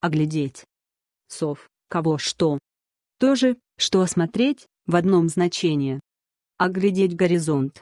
оглядеть. Сов, кого что. То же, что осмотреть, в одном значении. Оглядеть горизонт,